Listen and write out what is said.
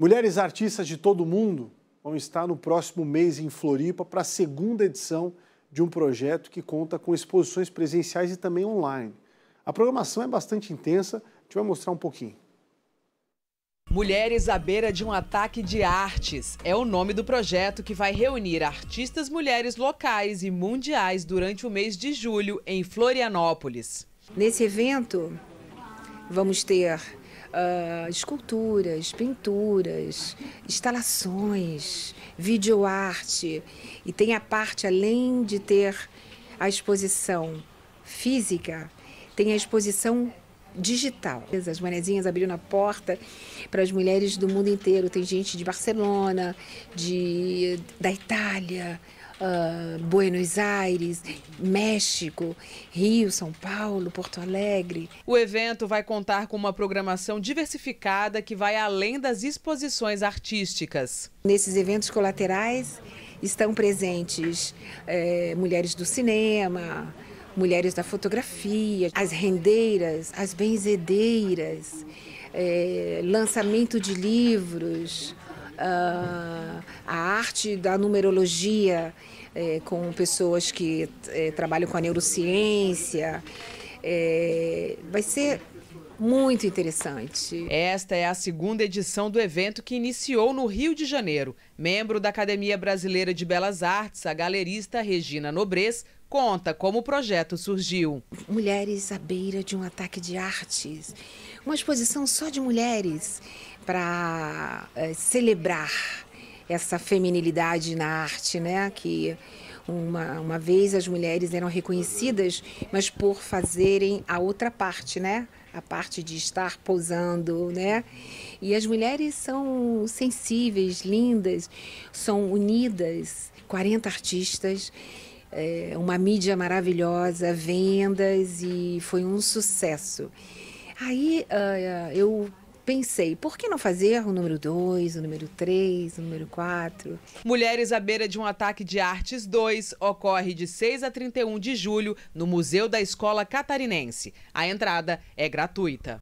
Mulheres artistas de todo o mundo vão estar no próximo mês em Floripa para a segunda edição de um projeto que conta com exposições presenciais e também online. A programação é bastante intensa, a gente vai mostrar um pouquinho. Mulheres à beira de um ataque de artes é o nome do projeto que vai reunir artistas mulheres locais e mundiais durante o mês de julho em Florianópolis. Nesse evento, vamos ter uh, esculturas, pinturas, instalações, videoarte. E tem a parte, além de ter a exposição física, tem a exposição digital. As manezinhas abriram a porta para as mulheres do mundo inteiro. Tem gente de Barcelona, de, da Itália, uh, Buenos Aires, México, Rio, São Paulo, Porto Alegre. O evento vai contar com uma programação diversificada que vai além das exposições artísticas. Nesses eventos colaterais estão presentes é, mulheres do cinema, mulheres da fotografia, as rendeiras, as benzedeiras, é, lançamento de livros uh, a arte da numerologia, é, com pessoas que é, trabalham com a neurociência. É, vai ser muito interessante. Esta é a segunda edição do evento que iniciou no Rio de Janeiro. Membro da Academia Brasileira de Belas Artes, a galerista Regina Nobres conta como o projeto surgiu. Mulheres à beira de um ataque de artes. Uma exposição só de mulheres para é, eh, celebrar essa feminilidade na arte, né? Que uma, uma vez as mulheres eram reconhecidas, mas por fazerem a outra parte, né? a parte de estar pousando, né? E as mulheres são sensíveis, lindas, são unidas, 40 artistas, é, uma mídia maravilhosa, vendas e foi um sucesso. Aí uh, eu pensei, por que não fazer o número 2, o número 3, o número 4? Mulheres à beira de um ataque de artes 2 ocorre de 6 a 31 de julho no Museu da Escola Catarinense. A entrada é gratuita.